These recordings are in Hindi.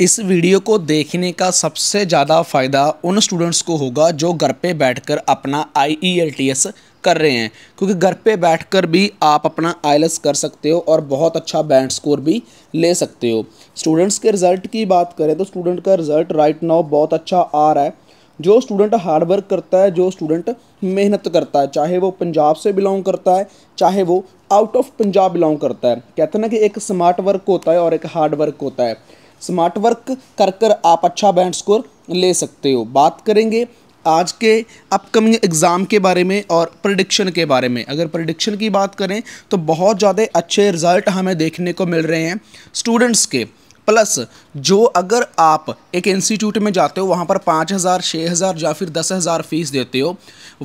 इस वीडियो को देखने का सबसे ज़्यादा फ़ायदा उन स्टूडेंट्स को होगा जो घर पे बैठकर अपना आई e कर रहे हैं क्योंकि घर पे बैठकर भी आप अपना आइलस कर सकते हो और बहुत अच्छा बैंड स्कोर भी ले सकते हो स्टूडेंट्स के रिज़ल्ट की बात करें तो स्टूडेंट का रिज़ल्ट राइट नाउ बहुत अच्छा आ रहा है जो स्टूडेंट हार्डवर्क करता है जो स्टूडेंट मेहनत करता है चाहे वो पंजाब से बिलोंग करता है चाहे वो आउट ऑफ पंजाब बिलोंग करता है कहते हैं ना कि एक स्मार्ट वर्क होता है और एक हार्ड वर्क होता है स्मार्ट वर्क कर कर आप अच्छा बैंड स्कोर ले सकते हो बात करेंगे आज के अपकमिंग एग्ज़ाम के बारे में और प्रडिक्शन के बारे में अगर प्रडिक्शन की बात करें तो बहुत ज़्यादा अच्छे रिज़ल्ट हमें देखने को मिल रहे हैं स्टूडेंट्स के प्लस जो अगर आप एक इंस्टीट्यूट में जाते हो वहाँ पर पाँच हज़ार छः हज़ार या फिर दस हज़ार फीस देते हो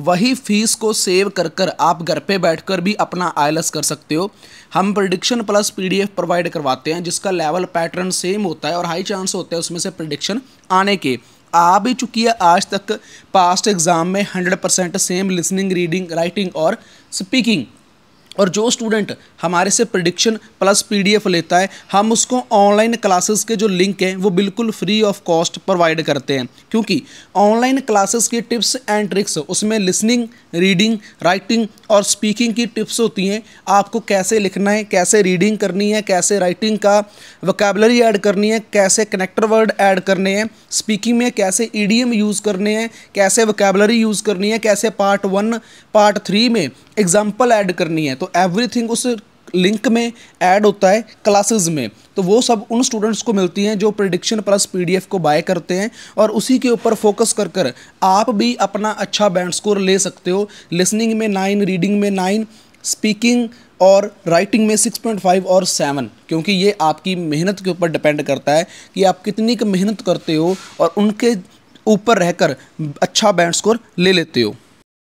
वही फीस को सेव कर कर आप घर पे बैठकर भी अपना आयलस कर सकते हो हम प्रडिक्शन प्लस पीडीएफ प्रोवाइड करवाते हैं जिसका लेवल पैटर्न सेम होता है और हाई चांस होते हैं उसमें से प्रडिक्शन आने के आ भी चुकी है आज तक पास्ट एग्ज़ाम में hundred percent same listening reading writing और स्पीकिंग और जो स्टूडेंट हमारे से प्रडिक्शन प्लस पीडीएफ लेता है हम उसको ऑनलाइन क्लासेस के जो लिंक हैं वो बिल्कुल फ्री ऑफ कॉस्ट प्रोवाइड करते हैं क्योंकि ऑनलाइन क्लासेस की टिप्स एंड ट्रिक्स उसमें लिसनिंग रीडिंग राइटिंग और स्पीकिंग की टिप्स होती हैं आपको कैसे लिखना है कैसे रीडिंग करनी है कैसे राइटिंग का वकेबलरी ऐड करनी है कैसे कनेक्टर वर्ड ऐड करने हैं स्पीकिंग में कैसे ईडीएम यूज़ करने हैं कैसे वकेबलरी यूज़ करनी है कैसे पार्ट वन पार्ट थ्री में एग्जाम्पल ऐड करनी है तो एवरीथिंग उस लिंक में ऐड होता है क्लासेस में तो वो सब उन स्टूडेंट्स को मिलती हैं जो प्रडिक्शन प्लस पीडीएफ को बाय करते हैं और उसी के ऊपर फोकस कर कर आप भी अपना अच्छा बैंड स्कोर ले सकते हो लिसनिंग में नाइन रीडिंग में नाइन स्पीकिंग और राइटिंग में 6.5 और 7 क्योंकि ये आपकी मेहनत के ऊपर डिपेंड करता है कि आप कितनी मेहनत करते हो और उनके ऊपर रहकर अच्छा बैंड स्कोर ले लेते हो